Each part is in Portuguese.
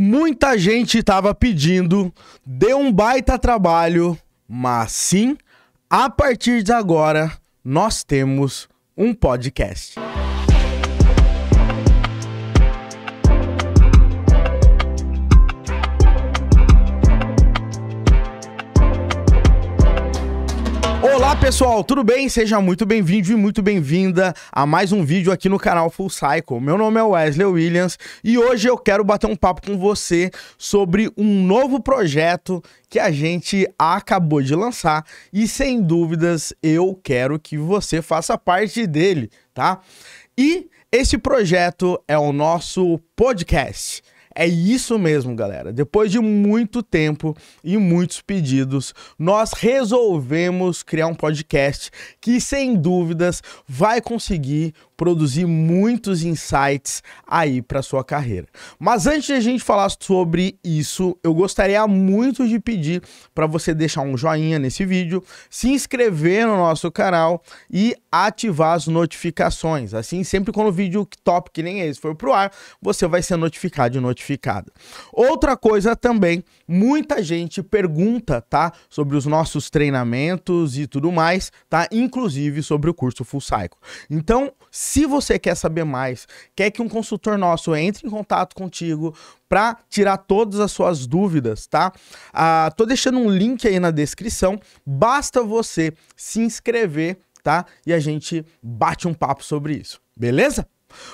Muita gente estava pedindo, deu um baita trabalho, mas sim, a partir de agora nós temos um podcast. Olá pessoal, tudo bem? Seja muito bem-vindo e muito bem-vinda a mais um vídeo aqui no canal Full Cycle. Meu nome é Wesley Williams e hoje eu quero bater um papo com você sobre um novo projeto que a gente acabou de lançar e sem dúvidas eu quero que você faça parte dele, tá? E esse projeto é o nosso podcast. É isso mesmo, galera. Depois de muito tempo e muitos pedidos, nós resolvemos criar um podcast que, sem dúvidas, vai conseguir produzir muitos insights aí para sua carreira. Mas antes de a gente falar sobre isso, eu gostaria muito de pedir para você deixar um joinha nesse vídeo, se inscrever no nosso canal e ativar as notificações. Assim, sempre quando o vídeo top que nem esse for pro ar, você vai ser notificado e notificada. Outra coisa também, muita gente pergunta, tá, sobre os nossos treinamentos e tudo mais, tá? Inclusive sobre o curso Full Cycle. Então, se você quer saber mais, quer que um consultor nosso entre em contato contigo para tirar todas as suas dúvidas, tá? Ah, tô deixando um link aí na descrição. Basta você se inscrever, tá? E a gente bate um papo sobre isso, beleza?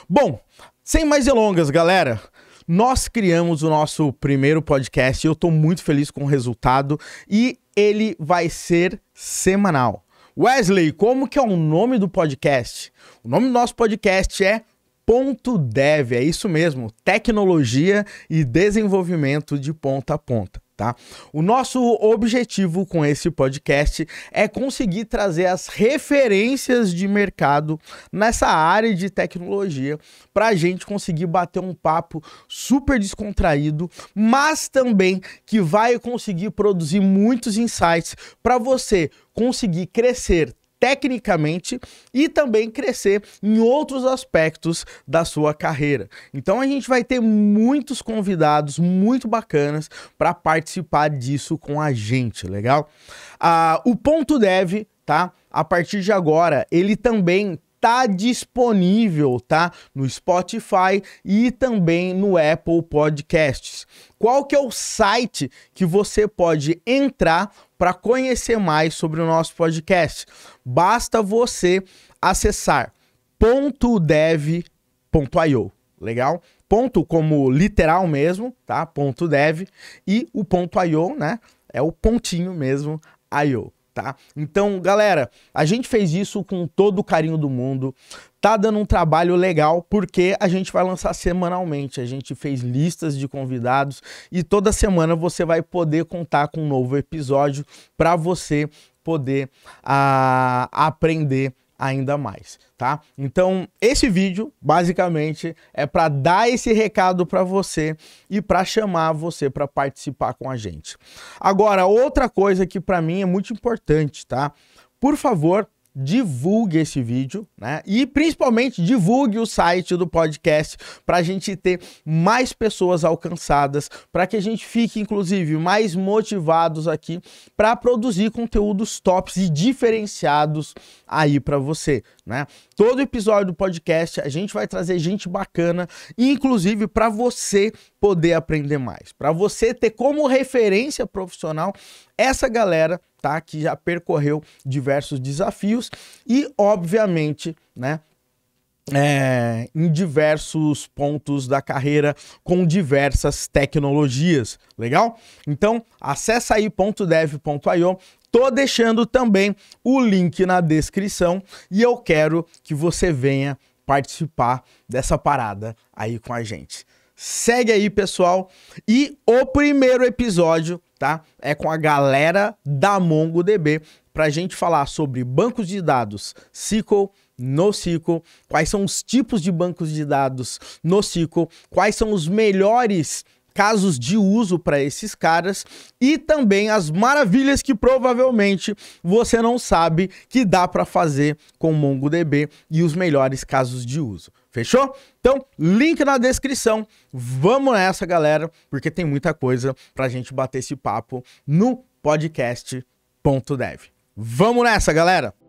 Bom, sem mais delongas, galera nós criamos o nosso primeiro podcast e eu estou muito feliz com o resultado e ele vai ser semanal. Wesley, como que é o nome do podcast? O nome do nosso podcast é Ponto Dev, é isso mesmo, tecnologia e desenvolvimento de ponta a ponta tá? O nosso objetivo com esse podcast é conseguir trazer as referências de mercado nessa área de tecnologia para a gente conseguir bater um papo super descontraído, mas também que vai conseguir produzir muitos insights para você conseguir crescer tecnicamente e também crescer em outros aspectos da sua carreira. Então a gente vai ter muitos convidados muito bacanas para participar disso com a gente, legal? Ah, o ponto deve, tá? A partir de agora, ele também tá disponível, tá? No Spotify e também no Apple Podcasts. Qual que é o site que você pode entrar para conhecer mais sobre o nosso podcast. Basta você acessar .dev.io, legal? Ponto como literal mesmo, tá? Ponto .dev e o ponto .io, né? É o pontinho mesmo .io tá? Então, galera, a gente fez isso com todo o carinho do mundo. Tá dando um trabalho legal porque a gente vai lançar semanalmente. A gente fez listas de convidados e toda semana você vai poder contar com um novo episódio para você poder a, ah, aprender ainda mais, tá? Então, esse vídeo basicamente é para dar esse recado para você e para chamar você para participar com a gente. Agora, outra coisa que para mim é muito importante, tá? Por favor, divulgue esse vídeo, né? E principalmente divulgue o site do podcast para a gente ter mais pessoas alcançadas, para que a gente fique inclusive mais motivados aqui para produzir conteúdos tops e diferenciados aí para você, né? Todo episódio do podcast a gente vai trazer gente bacana, inclusive para você poder aprender mais, para você ter como referência profissional essa galera tá? Que já percorreu diversos desafios e, obviamente, né? É, em diversos pontos da carreira com diversas tecnologias, legal? Então, acessa aí .dev.io Tô deixando também o link na descrição e eu quero que você venha participar dessa parada aí com a gente. Segue aí, pessoal, e o primeiro episódio tá? É com a galera da MongoDB para a gente falar sobre bancos de dados SQL, NoSQL, quais são os tipos de bancos de dados NoSQL, quais são os melhores casos de uso para esses caras e também as maravilhas que provavelmente você não sabe que dá para fazer com MongoDB e os melhores casos de uso. Fechou? Então, link na descrição. Vamos nessa, galera, porque tem muita coisa pra gente bater esse papo no podcast.dev. Vamos nessa, galera!